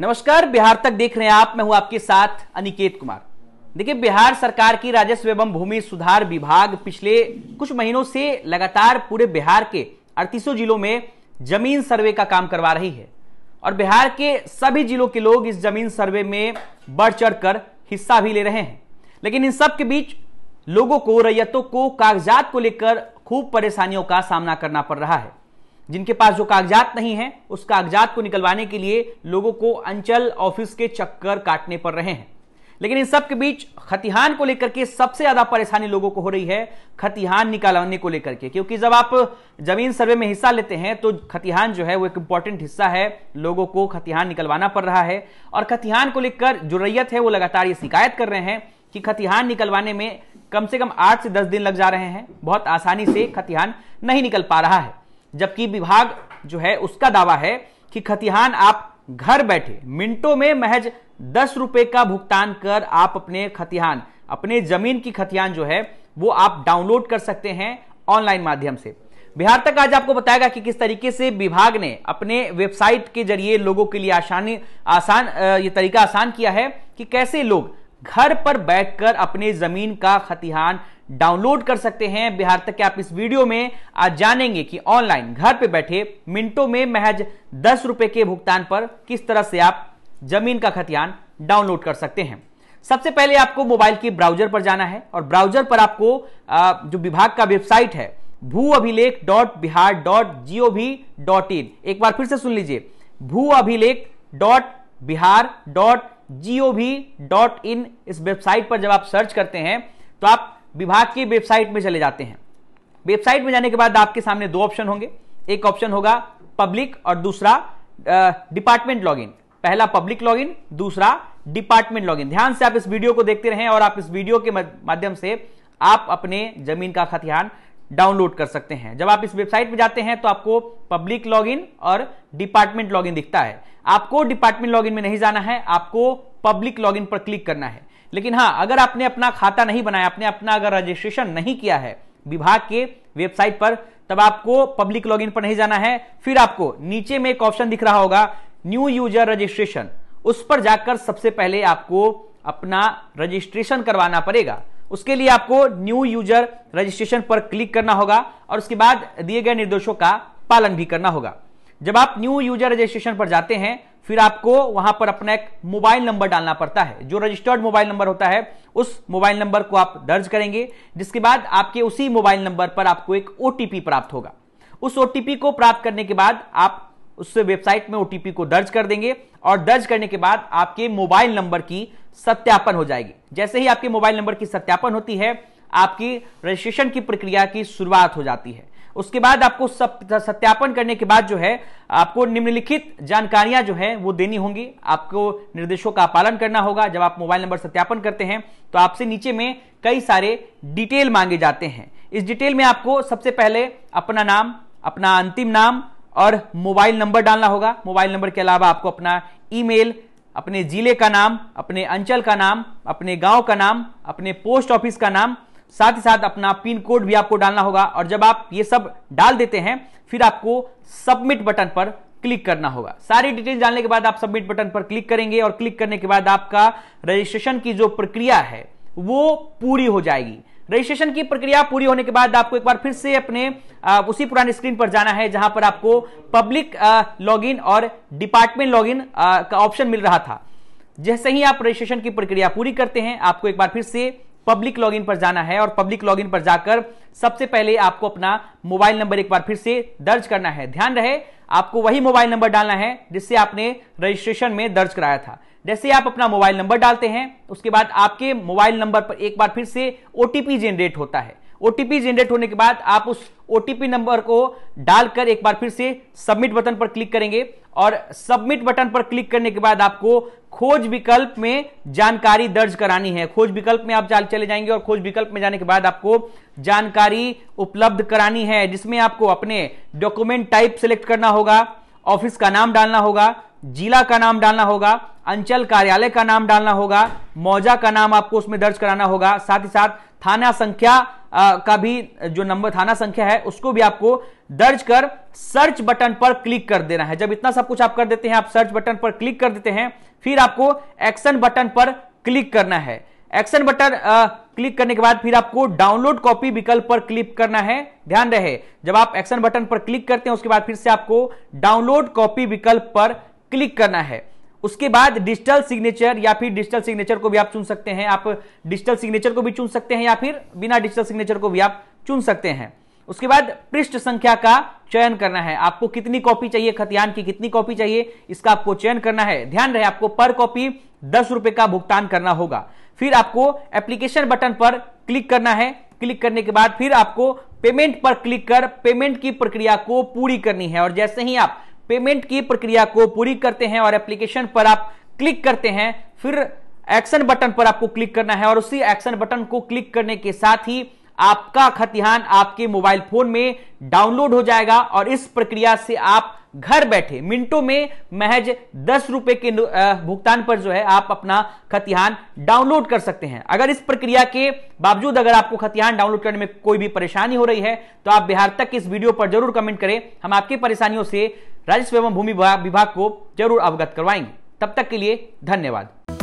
नमस्कार बिहार तक देख रहे हैं आप मैं हूं आपके साथ अनिकेत कुमार देखिए बिहार सरकार की राजस्व एवं भूमि सुधार विभाग पिछले कुछ महीनों से लगातार पूरे बिहार के अड़तीसों जिलों में जमीन सर्वे का काम करवा रही है और बिहार के सभी जिलों के लोग इस जमीन सर्वे में बढ़ चढ़कर हिस्सा भी ले रहे हैं लेकिन इन सब के बीच लोगों को रैयतों को कागजात को लेकर खूब परेशानियों का सामना करना पड़ रहा है जिनके पास जो कागजात नहीं है उस कागजात को निकलवाने के लिए लोगों को अंचल ऑफिस के चक्कर काटने पड़ रहे हैं लेकिन इन सब के बीच खतिहान को लेकर के सबसे ज्यादा परेशानी लोगों को हो रही है खतिहान निकालने को लेकर के क्योंकि जब आप जमीन सर्वे में हिस्सा लेते हैं तो खतिहान जो है वो एक इंपॉर्टेंट हिस्सा है लोगों को खतिहान निकलवाना पड़ रहा है और खतिहान को लेकर जो रैयत है वो लगातार ये शिकायत कर रहे हैं कि खतिहान निकलवाने में कम से कम आठ से दस दिन लग जा रहे हैं बहुत आसानी से खतिहान नहीं निकल पा रहा है जबकि विभाग जो है उसका दावा है कि खतिहान आप घर बैठे मिनटों में महज दस रुपए का भुगतान कर आप अपने खतिहान अपने जमीन की खतिहान जो है वो आप डाउनलोड कर सकते हैं ऑनलाइन माध्यम से बिहार तक आज आपको बताएगा कि किस तरीके से विभाग ने अपने वेबसाइट के जरिए लोगों के लिए आसानी आसान ये तरीका आसान किया है कि कैसे लोग घर पर बैठकर अपने जमीन का खतिहान डाउनलोड कर सकते हैं बिहार तक के आप इस वीडियो में आज जानेंगे कि ऑनलाइन घर पर बैठे मिनटों में महज दस रुपए के भुगतान पर किस तरह से आप जमीन का खतिहान डाउनलोड कर सकते हैं सबसे पहले आपको मोबाइल के ब्राउजर पर जाना है और ब्राउजर पर आपको जो विभाग का वेबसाइट है Bhu Abhilekh dot Bihar dot G O V dot in एक बार फिर से सुन लीजिए Bhu Abhilekh dot Bihar dot G O V dot in इस वेबसाइट पर जब आप सर्च करते हैं तो आप विभाग की वेबसाइट में चले जाते हैं वेबसाइट में जाने के बाद आपके सामने दो ऑप्शन होंगे एक ऑप्शन होगा पब्लिक और दूसरा डिपार्टमेंट लॉगिन पहला पब्लिक लॉगिन दूसरा डिपार्टमेंट लॉगिन ध्यान से आप इस वीडियो को देखते रहें और आप इस वीडियो के माध्यम से आप अपने जमीन का खतिहान डाउनलोड कर सकते हैं जब आप इस वेबसाइट पर जाते हैं तो आपको पब्लिक लॉगिन और डिपार्टमेंट लॉगिन दिखता है आपको डिपार्टमेंट लॉगिन में नहीं जाना है आपको पब्लिक लॉगिन पर क्लिक करना है लेकिन हाँ अगर आपने अपना खाता नहीं बनाया आपने अपना अगर रजिस्ट्रेशन नहीं किया है विभाग के वेबसाइट पर तब आपको पब्लिक लॉगिन पर नहीं जाना है फिर आपको नीचे में एक ऑप्शन दिख रहा होगा न्यू यूजर रजिस्ट्रेशन उस पर जाकर सबसे पहले आपको अपना रजिस्ट्रेशन करवाना पड़ेगा उसके लिए आपको न्यू यूजर रजिस्ट्रेशन पर क्लिक करना होगा और उसके बाद दिए गए निर्देशों का पालन भी करना होगा जब आप न्यू यूजर रजिस्ट्रेशन पर जाते हैं फिर आपको वहां पर अपना एक मोबाइल नंबर डालना पड़ता है जो रजिस्टर्ड मोबाइल नंबर होता है उस मोबाइल नंबर को आप दर्ज करेंगे जिसके बाद आपके उसी मोबाइल नंबर पर आपको एक ओटीपी प्राप्त होगा उस ओटीपी को प्राप्त करने के बाद आप उस वेबसाइट में ओटीपी को दर्ज कर देंगे और दर्ज करने के बाद आपके मोबाइल नंबर की सत्यापन हो जाएगी जैसे ही आपके मोबाइल नंबर की सत्यापन होती है आपकी रजिस्ट्रेशन की प्रक्रिया की शुरुआत हो जाती है उसके बाद आपको सत्यापन करने के बाद जो है आपको निम्नलिखित जानकारियां जो है वो देनी होंगी आपको निर्देशों का पालन करना होगा जब आप मोबाइल नंबर सत्यापन करते हैं तो आपसे नीचे में कई सारे डिटेल मांगे जाते हैं इस डिटेल में आपको सबसे पहले अपना नाम अपना अंतिम नाम और मोबाइल नंबर डालना होगा मोबाइल नंबर के अलावा आपको अपना ईमेल अपने जिले का नाम अपने अंचल का नाम अपने गांव का नाम अपने पोस्ट ऑफिस का नाम साथ ही साथ अपना पिन कोड भी आपको डालना होगा और जब आप ये सब डाल देते हैं फिर आपको सबमिट बटन पर क्लिक करना होगा सारी डिटेल्स डालने के बाद आप सबमिट बटन पर क्लिक करेंगे और क्लिक करने के बाद आपका रजिस्ट्रेशन की जो प्रक्रिया है वो पूरी हो जाएगी रजिस्ट्रेशन की प्रक्रिया पूरी होने के बाद आपको एक बार फिर से अपने आ, उसी पुराने स्क्रीन पर जाना है जहां पर आपको पब्लिक लॉगिन और डिपार्टमेंट लॉगिन का ऑप्शन मिल रहा था जैसे ही आप रजिस्ट्रेशन की प्रक्रिया पूरी करते हैं आपको एक बार फिर से पब्लिक लॉगिन पर जाना है और पब्लिक लॉगिन पर जाकर सबसे पहले आपको अपना मोबाइल नंबर एक बार फिर से दर्ज करना है ध्यान रहे आपको वही मोबाइल नंबर डालना है जिससे आपने रजिस्ट्रेशन में दर्ज कराया था जैसे आप अपना मोबाइल नंबर डालते हैं उसके बाद आपके मोबाइल नंबर पर एक बार फिर से ओटीपी जनरेट होता है ओटीपी जनरेट होने के बाद आप उस ओटीपी नंबर को डालकर एक बार फिर से सबमिट बटन पर क्लिक करेंगे और सबमिट बटन पर क्लिक करने के बाद आपको खोज विकल्प में जानकारी दर्ज करानी है खोज विकल्प में आप चले जाएंगे और खोज विकल्प में जाने के बाद आपको जानकारी उपलब्ध करानी है जिसमें आपको अपने डॉक्यूमेंट टाइप सेलेक्ट करना होगा ऑफिस का नाम डालना होगा जिला का नाम डालना होगा अंचल कार्यालय का नाम डालना होगा मौजा का नाम आपको उसमें दर्ज कराना होगा साथ ही साथ थाना संख्या आ, का भी जो नंबर थाना संख्या है उसको भी आपको दर्ज कर सर्च बटन पर क्लिक कर देना है जब इतना सब कुछ आप कर देते हैं आप सर्च बटन पर क्लिक कर देते हैं फिर आपको एक्शन बटन पर क्लिक करना है एक्शन बटन क्लिक करने के बाद फिर आपको डाउनलोड कॉपी विकल्प पर क्लिक करना है ध्यान रहे जब आप एक्शन बटन पर क्लिक करते हैं उसके बाद फिर से आपको डाउनलोड कॉपी विकल्प पर क्लिक करना है उसके बाद डिजिटल सिग्नेचर या फिर डिजिटल सिग्नेचर को भी आप चुन सकते हैं आप डिजिटल सिग्नेचर को भी चुन सकते हैं या फिर बिना डिजिटल सिग्नेचर को भी आप चुन सकते हैं उसके बाद पृष्ठ संख्या का चयन करना है आपको कितनी कॉपी चाहिए खतियान की कितनी कॉपी चाहिए इसका आपको चयन करना है ध्यान रहे आपको पर कॉपी दस रुपए का भुगतान करना होगा फिर आपको एप्लीकेशन बटन पर क्लिक करना है क्लिक करने के बाद फिर आपको पेमेंट पर क्लिक कर पेमेंट की प्रक्रिया को पूरी करनी है और जैसे ही आप पेमेंट की प्रक्रिया को पूरी करते हैं और एप्लीकेशन पर आप क्लिक करते हैं फिर एक्शन बटन पर आपको क्लिक करना है और उसी एक्शन बटन को क्लिक करने के साथ ही आपका खतिहान आपके मोबाइल फोन में डाउनलोड हो जाएगा और इस प्रक्रिया से आप घर बैठे मिनटों में महज दस रुपए के भुगतान पर जो है आप अपना खतिहान डाउनलोड कर सकते हैं अगर इस प्रक्रिया के बावजूद अगर आपको खतिहान डाउनलोड करने में कोई भी परेशानी हो रही है तो आप बिहार तक इस वीडियो पर जरूर कमेंट करें हम आपकी परेशानियों से राजस्व एवं भूमि विभाग को जरूर अवगत करवाएंगे तब तक के लिए धन्यवाद